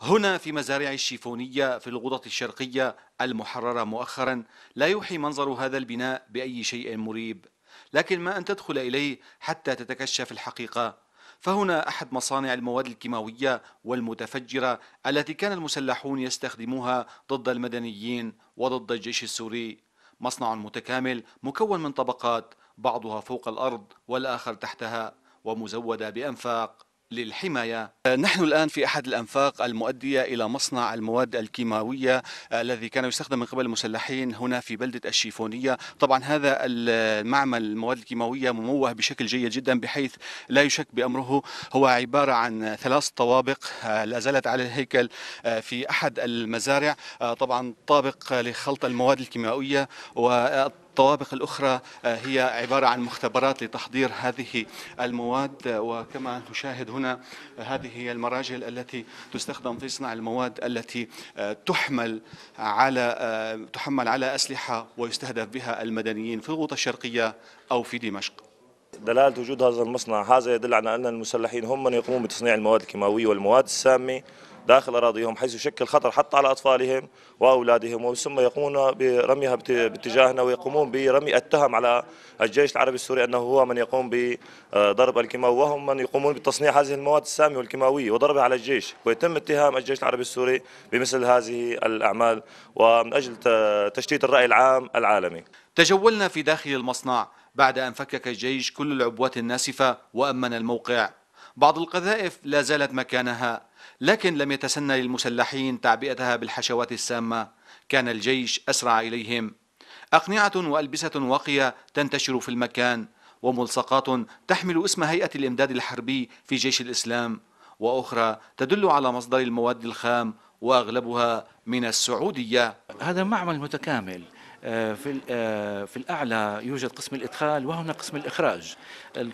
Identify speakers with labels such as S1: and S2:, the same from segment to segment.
S1: هنا في مزارع الشيفونية في الغوطة الشرقية المحررة مؤخرا لا يوحي منظر هذا البناء بأي شيء مريب لكن ما أن تدخل إليه حتى تتكشف الحقيقة فهنا أحد مصانع المواد الكيماوية والمتفجرة التي كان المسلحون يستخدموها ضد المدنيين وضد الجيش السوري مصنع متكامل مكون من طبقات بعضها فوق الأرض والآخر تحتها ومزودة بأنفاق للحماية آه، نحن الآن في أحد الأنفاق المؤدية إلى مصنع المواد الكيماوية آه، الذي كان يستخدم من قبل المسلحين هنا في بلدة الشيفونية طبعا هذا المعمل المواد الكيماوية مموه بشكل جيد جدا بحيث لا يشك بأمره هو عبارة عن ثلاث طوابق آه، لا زالت على الهيكل في أحد المزارع طبعا طابق لخلط المواد الكيماوية و الطوابق الأخرى آه، هي عبارة عن مختبرات لتحضير هذه المواد آه، وكما نشاهد هنا آه، هذه هي المراجل التي تستخدم في صنع المواد التي تحمل على
S2: تحمل على أسلحة ويستهدف بها المدنيين في الغوطة الشرقية أو في دمشق دلالة وجود هذا المصنع هذا يدل على أن المسلحين هم من يقومون بتصنيع المواد الكيماوية والمواد السامة داخل أراضيهم حيث يشكل خطر حتى على أطفالهم وأولادهم ثم يقومون برميها باتجاهنا ويقومون برمي التهم على الجيش العربي السوري أنه هو من يقوم بضرب الكيماوي وهم من يقومون بتصنيع هذه المواد السامة والكيماوية وضربها على الجيش ويتم اتهام الجيش العربي السوري بمثل هذه الأعمال ومن أجل تشتيت الرأي العام العالمي تجولنا في داخل المصنع بعد أن فكك الجيش
S1: كل العبوات الناسفة وأمن الموقع بعض القذائف لا زالت مكانها لكن لم يتسنى للمسلحين تعبئتها بالحشوات السامة كان الجيش أسرع إليهم أقنعة وألبسة واقية تنتشر في المكان وملصقات تحمل اسم هيئة الإمداد الحربي في جيش الإسلام وأخرى تدل على مصدر المواد الخام وأغلبها من السعودية
S3: هذا معمل متكامل آه، في آه، في الاعلى يوجد قسم الادخال وهنا قسم الاخراج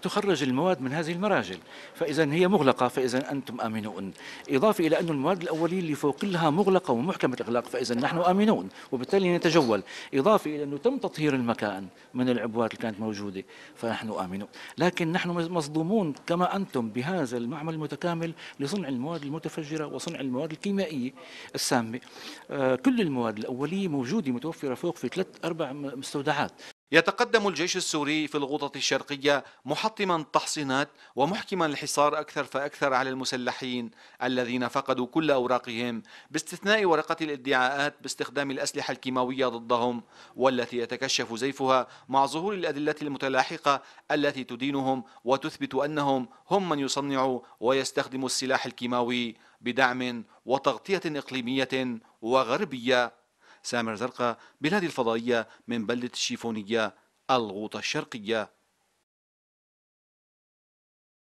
S3: تخرج المواد من هذه المراجل فاذا هي مغلقه فاذا انتم امنون اضافه الى ان المواد الاوليه اللي فوق كلها مغلقه ومحكمه الاغلاق فاذا نحن امنون وبالتالي نتجول اضافه الى انه تم تطهير المكان من العبوات اللي كانت موجوده فنحن امنون لكن نحن مصدومون كما انتم بهذا المعمل المتكامل لصنع المواد المتفجره وصنع المواد الكيميائيه السامه آه، كل المواد الاوليه موجوده متوفره فوق في ثلاث أربع مستودعات
S1: يتقدم الجيش السوري في الغوطة الشرقية محطما التحصينات ومحكما الحصار أكثر فأكثر على المسلحين الذين فقدوا كل أوراقهم باستثناء ورقة الادعاءات باستخدام الأسلحة الكيماوية ضدهم والتي يتكشف زيفها مع ظهور الأدلة المتلاحقة التي تدينهم وتثبت أنهم هم من يصنعوا ويستخدموا السلاح الكيماوي بدعم وتغطية إقليمية وغربية سامر زرقا بلاد الفضائية من بلدة الشيفونية الغوطة الشرقية